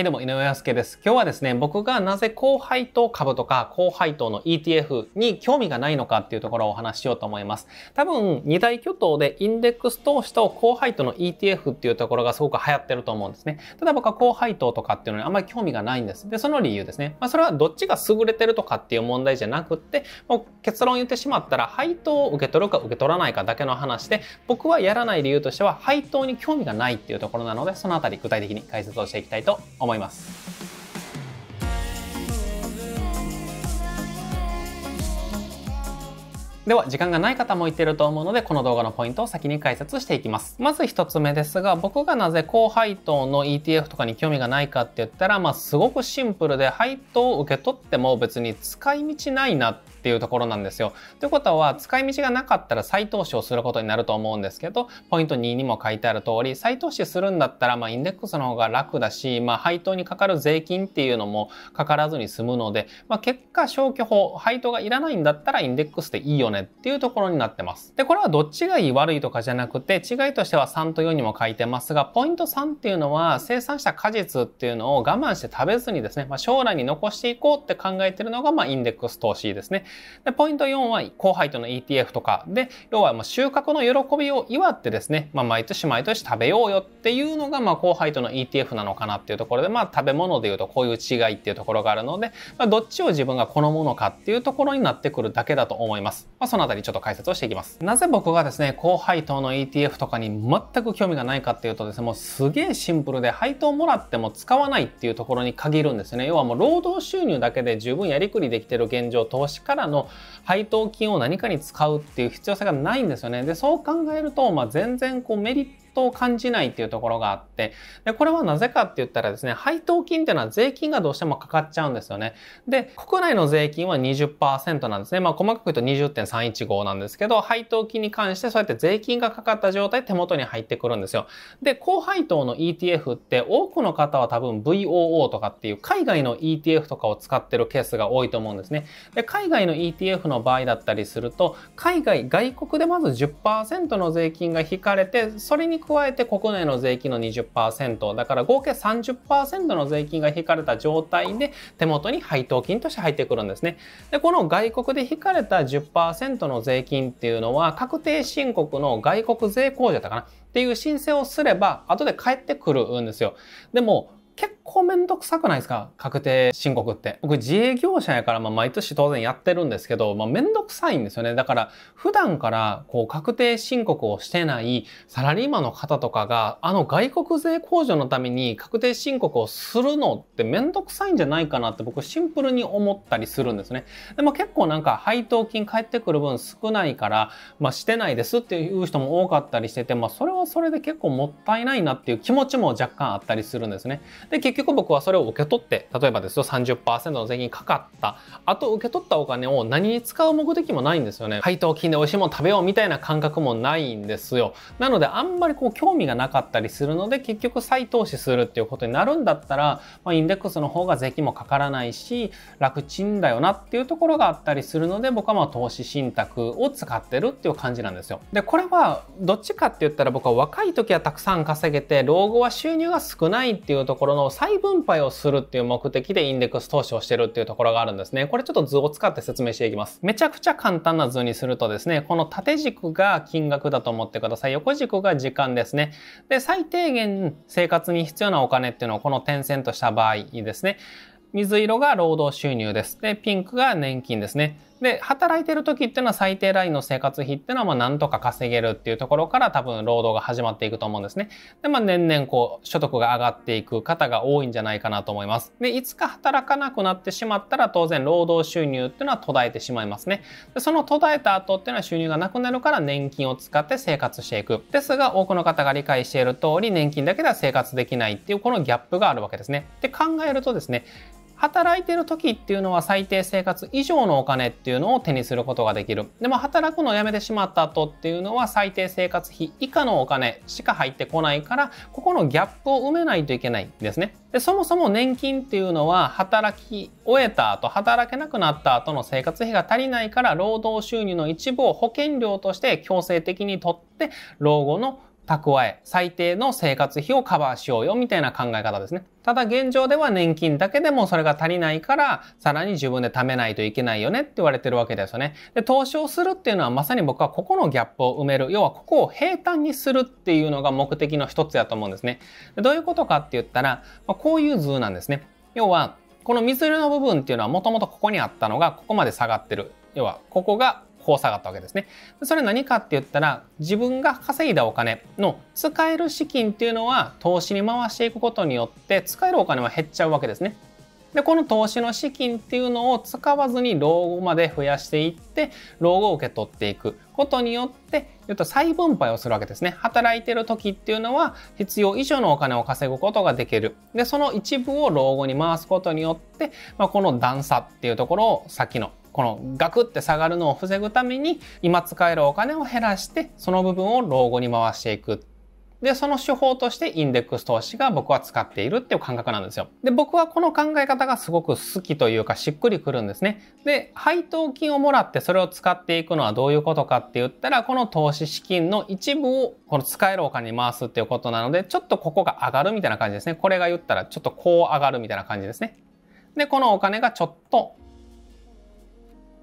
はいどうも、井上康介です。今日はですね、僕がなぜ高配当株とか高配当の ETF に興味がないのかっていうところをお話ししようと思います。多分、二大巨頭でインデックス投資と高配当の ETF っていうところがすごく流行ってると思うんですね。ただ僕は高配当とかっていうのにあんまり興味がないんです。で、その理由ですね。まあ、それはどっちが優れてるとかっていう問題じゃなくって、もう結論言ってしまったら配当を受け取るか受け取らないかだけの話で、僕はやらない理由としては配当に興味がないっていうところなので、そのあたり具体的に解説をしていきたいと思います。思いますでは時間がない方もいてると思うのでこの動画のポイントを先に解説していきますまず1つ目ですが僕がなぜ高配当の ETF とかに興味がないかって言ったらまあすごくシンプルで配当を受け取っても別に使い道ないなってっていうところなんですよ。ということは使い道がなかったら再投資をすることになると思うんですけどポイント2にも書いてある通り再投資するんだったら、まあ、インデックスの方が楽だし、まあ、配当にかかる税金っていうのもかからずに済むので、まあ、結果消去法配当がいらないんだったらインデックスでいいよねっていうところになってます。でこれはどっちがいい悪いとかじゃなくて違いとしては3と4にも書いてますがポイント3っていうのは生産した果実っていうのを我慢して食べずにですね、まあ、将来に残していこうって考えてるのが、まあ、インデックス投資ですね。でポイント4は後輩との ETF とかで要はま収穫の喜びを祝ってですね、まあ、毎年毎年食べようよっていうのがまあ後輩との ETF なのかなっていうところで、まあ、食べ物でいうとこういう違いっていうところがあるので、まあ、どっちを自分が好むのかっていうところになってくるだけだと思います、まあ、そのあたりちょっと解説をしていきますなぜ僕がですね高配当の ETF とかに全く興味がないかっていうとですねもうすげえシンプルで配当もらっても使わないっていうところに限るんですね要はもう労働収入だけで十分やりくりできてる現状投資からからの配当金を何かに使うっていう必要性がないんですよね。でそう考えると、まあ、全然こうメリット当を感じないっていうところがあって、で、これはなぜかって言ったらですね、配当金っていうのは税金がどうしてもかかっちゃうんですよね。で、国内の税金は20%なんですね。まあ、細かく言うと20.315なんですけど、配当金に関してそうやって税金がかかった状態手元に入ってくるんですよ。で、高配当の ETF って多くの方は多分 VOO とかっていう海外の ETF とかを使ってるケースが多いと思うんですね。で、海外の ETF の場合だったりすると、海外、外国でまず10%の税金が引かれて、それに加えて国内の税金の20%だから合計30%の税金が引かれた状態で手元に配当金として入ってくるんですね。でこの外国で引かれた10%の税金っていうのは確定申告の外国税控除だったかなっていう申請をすれば後で返ってくるんですよ。でも結構めんどくさくないですか確定申告って。僕自営業者やから、まあ、毎年当然やってるんですけど、まあ、めんどくさいんですよね。だから普段からこう確定申告をしてないサラリーマンの方とかが、あの外国税控除のために確定申告をするのってめんどくさいんじゃないかなって僕シンプルに思ったりするんですね。でも結構なんか配当金返ってくる分少ないから、まあ、してないですっていう人も多かったりしてて、まあ、それはそれで結構もったいないなっていう気持ちも若干あったりするんですね。で結局僕はそれを受け取って、例えばですよ、30%の税金かかった。あと受け取ったお金を何に使う目的もないんですよね。配当金で美味しいもの食べようみたいな感覚もないんですよ。なので、あんまりこう興味がなかったりするので、結局再投資するっていうことになるんだったら、まあ、インデックスの方が税金もかからないし、楽ちんだよなっていうところがあったりするので、僕はまあ投資信託を使ってるっていう感じなんですよ。で、これはどっちかって言ったら僕は若い時はたくさん稼げて、老後は収入が少ないっていうところの再分配をするっていう目的でインデックス投資をしてるっていうところがあるんですね。これちょっと図を使って説明していきます。めちゃくちゃ簡単な図にするとですね、この縦軸が金額だと思ってください。横軸が時間ですね。で、最低限生活に必要なお金っていうのをこの点線とした場合ですね。水色が労働収入です。で、ピンクが年金ですね。で、働いてる時っていうのは最低ラインの生活費っていうのはまあなんとか稼げるっていうところから多分労働が始まっていくと思うんですね。で、まあ年々こう所得が上がっていく方が多いんじゃないかなと思います。で、いつか働かなくなってしまったら当然労働収入っていうのは途絶えてしまいますね。で、その途絶えた後っていうのは収入がなくなるから年金を使って生活していく。ですが多くの方が理解している通り年金だけでは生活できないっていうこのギャップがあるわけですね。で、考えるとですね、働いてる時っていうのは最低生活以上のお金っていうのを手にすることができる。で、も働くのをやめてしまった後っていうのは最低生活費以下のお金しか入ってこないから、ここのギャップを埋めないといけないんですね。で、そもそも年金っていうのは働き終えた後、働けなくなった後の生活費が足りないから、労働収入の一部を保険料として強制的に取って、老後の蓄え、最低の生活費をカバーしようよみたいな考え方ですね。ただ現状では年金だけでもそれが足りないから、さらに自分で貯めないといけないよねって言われてるわけですよね。で、投資をするっていうのはまさに僕はここのギャップを埋める、要はここを平坦にするっていうのが目的の一つやと思うんですね。でどういうことかって言ったら、まあ、こういう図なんですね。要は、この水色の部分っていうのはもともとここにあったのがここまで下がってる。要は、ここが方下がったわけですね。それ何かって言ったら自分が稼いだお金の使える資金っていうのは投資に回していくことによって使えるお金は減っちゃうわけですね。でこの投資の資金っていうのを使わずに老後まで増やしていって老後を受け取っていくことによって言っと再分配をするわけですね働いてる時っていうのは必要以上のお金を稼ぐことができるでその一部を老後に回すことによって、まあ、この段差っていうところをさっきのこのガクって下がるのを防ぐために今使えるお金を減らしてその部分を老後に回していくで、その手法としてインデックス投資が僕は使っているっていう感覚なんですよ。で、僕はこの考え方がすごく好きというかしっくりくるんですね。で、配当金をもらってそれを使っていくのはどういうことかって言ったら、この投資資金の一部をこの使えるお金に回すっていうことなので、ちょっとここが上がるみたいな感じですね。これが言ったらちょっとこう上がるみたいな感じですね。で、このお金がちょっと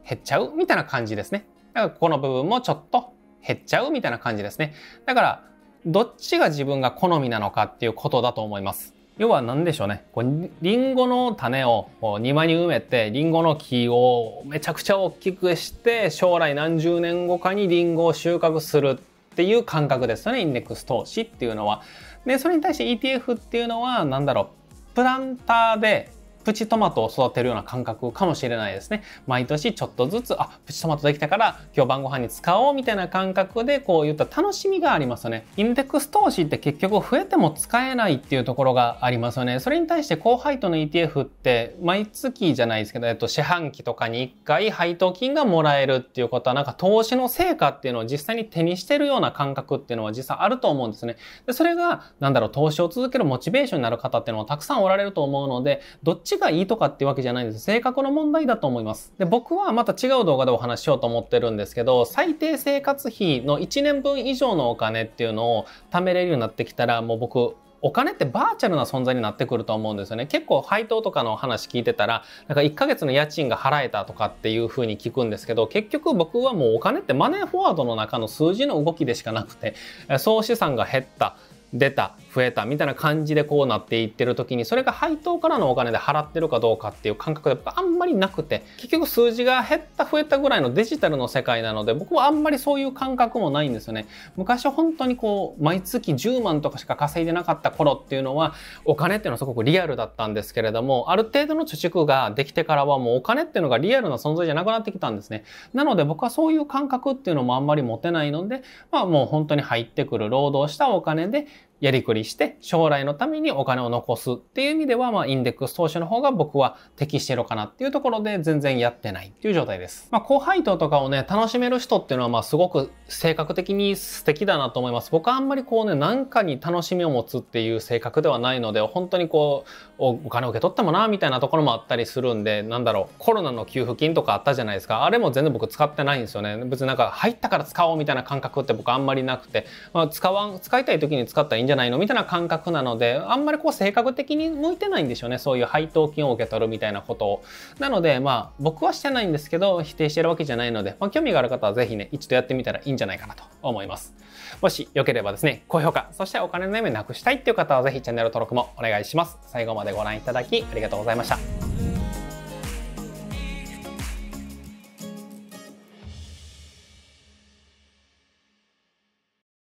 減っちゃうみたいな感じですね。だからここの部分もちょっと減っちゃうみたいな感じですね。だから、どっちが自分が好みなのかっていうことだと思います。要は何でしょうね。こうリンゴの種を庭に埋めて、リンゴの木をめちゃくちゃ大きくして、将来何十年後かにリンゴを収穫するっていう感覚ですよね。インデックス投資っていうのは。で、それに対して ETF っていうのは、何だろう。プランターでプチトマトを育てるような感覚かもしれないですね。毎年ちょっとずつ、あ、プチトマトできたから今日晩ご飯に使おうみたいな感覚でこういった楽しみがありますよね。インデックス投資って結局増えても使えないっていうところがありますよね。それに対して高配当の ETF って毎月じゃないですけど、えっと、四半期とかに1回配当金がもらえるっていうことはなんか投資の成果っていうのを実際に手にしてるような感覚っていうのは実際あると思うんですね。でそれが、なんだろう、投資を続けるモチベーションになる方っていうのはたくさんおられると思うので、どっちがいいとかってわけじゃないんです。性格の問題だと思います。で、僕はまた違う動画でお話ししようと思ってるんですけど、最低生活費の1年分以上のお金っていうのを貯めれるようになってきたら、もう僕、お金ってバーチャルな存在になってくると思うんですよね。結構配当とかの話聞いてたら、なんか1ヶ月の家賃が払えたとかっていう風に聞くんですけど、結局僕はもうお金ってマネーフォワードの中の数字の動きでしかなくて、総資産が減った。出た増えたみたいな感じでこうなっていってる時にそれが配当からのお金で払ってるかどうかっていう感覚であんまりなくて結局数字が減った増えたぐらいのデジタルの世界なので僕はあんまりそういう感覚もないんですよね昔本当にこう毎月10万とかしか稼いでなかった頃っていうのはお金っていうのはすごくリアルだったんですけれどもある程度の貯蓄ができてからはもうお金っていうのがリアルな存在じゃなくなってきたんですねなので僕はそういう感覚っていうのもあんまり持てないのでまあもう本当に入ってくる労働したお金でやりくりして将来のためにお金を残すっていう意味では、まあ、インデックス投資の方が僕は適してるかなっていうところで全然やってないっていう状態です。まあ、高配当とかをね、楽しめる人っていうのは、まあ、すごく性格的に素敵だなと思います。僕はあんまりこうね、なんかに楽しみを持つっていう性格ではないので、本当にこう、お金を受け取ってもな、みたいなところもあったりするんで、なんだろう、コロナの給付金とかあったじゃないですか。あれも全然僕使ってないんですよね。別になんか入ったから使おうみたいな感覚って僕あんまりなくて、まあ、使わん、使いたい時に使ったらいいじゃないのみたいな感覚なので、あんまりこう性格的に向いてないんでしょうね。そういう配当金を受け取るみたいなことを。なので、まあ僕はしてないんですけど、否定してるわけじゃないので、まあ、興味がある方は是非ね、一度やってみたらいいんじゃないかなと思います。もしよければですね、高評価、そしてお金の悩みなくしたいっていう方は是非チャンネル登録もお願いします。最後までご覧いただきありがとうございました。